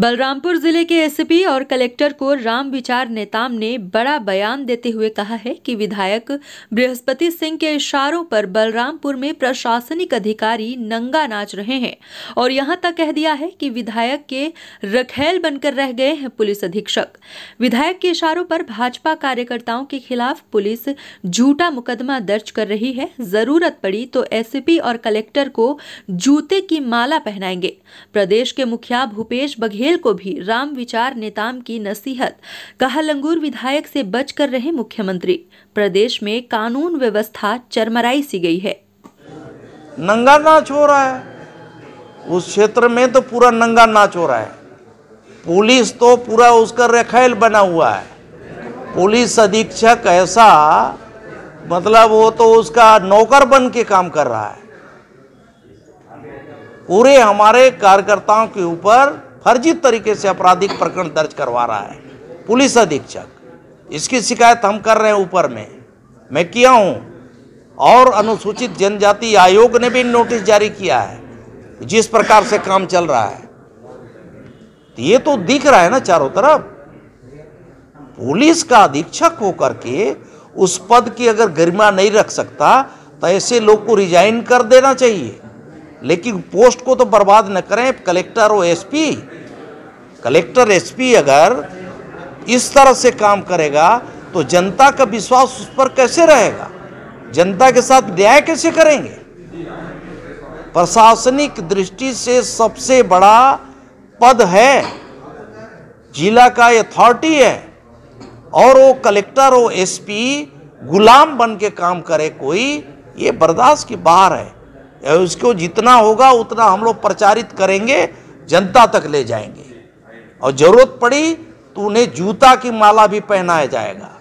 बलरामपुर जिले के एसपी और कलेक्टर को राम विचार नेताम ने बड़ा बयान देते हुए कहा है कि विधायक बृहस्पति सिंह के इशारों पर बलरामपुर में प्रशासनिक अधिकारी नंगा नाच रहे हैं और यहां तक कह दिया है कि विधायक के रखेल बनकर रह गए हैं पुलिस अधीक्षक विधायक के इशारों पर भाजपा कार्यकर्ताओं के खिलाफ पुलिस झूठा मुकदमा दर्ज कर रही है जरूरत पड़ी तो एसपी और कलेक्टर को जूते की माला पहनाएंगे प्रदेश के मुखिया भूपेश बघेल पटेल को भी राम विचार नेताम की नसीहत कहा लंगूर विधायक से बच कर रहे मुख्यमंत्री प्रदेश में कानून व्यवस्था चरमराई सी गई है नंगा नाच हो रहा है उस क्षेत्र में तो पूरा नंगा नाच हो रहा है पुलिस तो पूरा उसका रखेल बना हुआ है पुलिस अधीक्षक ऐसा मतलब वो तो उसका नौकर बन के काम कर रहा है पूरे हमारे कार्यकर्ताओं के ऊपर फर्जी तरीके से आपराधिक प्रकरण दर्ज करवा रहा है पुलिस अधीक्षक इसकी शिकायत हम कर रहे हैं ऊपर में मैं किया हूँ और अनुसूचित जनजाति आयोग ने भी नोटिस जारी किया है जिस प्रकार से काम चल रहा है तो ये तो दिख रहा है ना चारों तरफ पुलिस का अधीक्षक होकर के उस पद की अगर गरिमा नहीं रख सकता तो ऐसे लोग को रिजाइन कर देना चाहिए लेकिन पोस्ट को तो बर्बाद न करें कलेक्टर और एसपी कलेक्टर एसपी अगर इस तरह से काम करेगा तो जनता का विश्वास उस पर कैसे रहेगा जनता के साथ न्याय कैसे करेंगे प्रशासनिक दृष्टि से सबसे बड़ा पद है जिला का अथॉरिटी है और वो कलेक्टर वो एसपी गुलाम बन के काम करे कोई ये बर्दाश्त की बाहर है उसको जितना होगा उतना हम लोग प्रचारित करेंगे जनता तक ले जाएंगे और जरूरत पड़ी तो उन्हें जूता की माला भी पहनाया जाएगा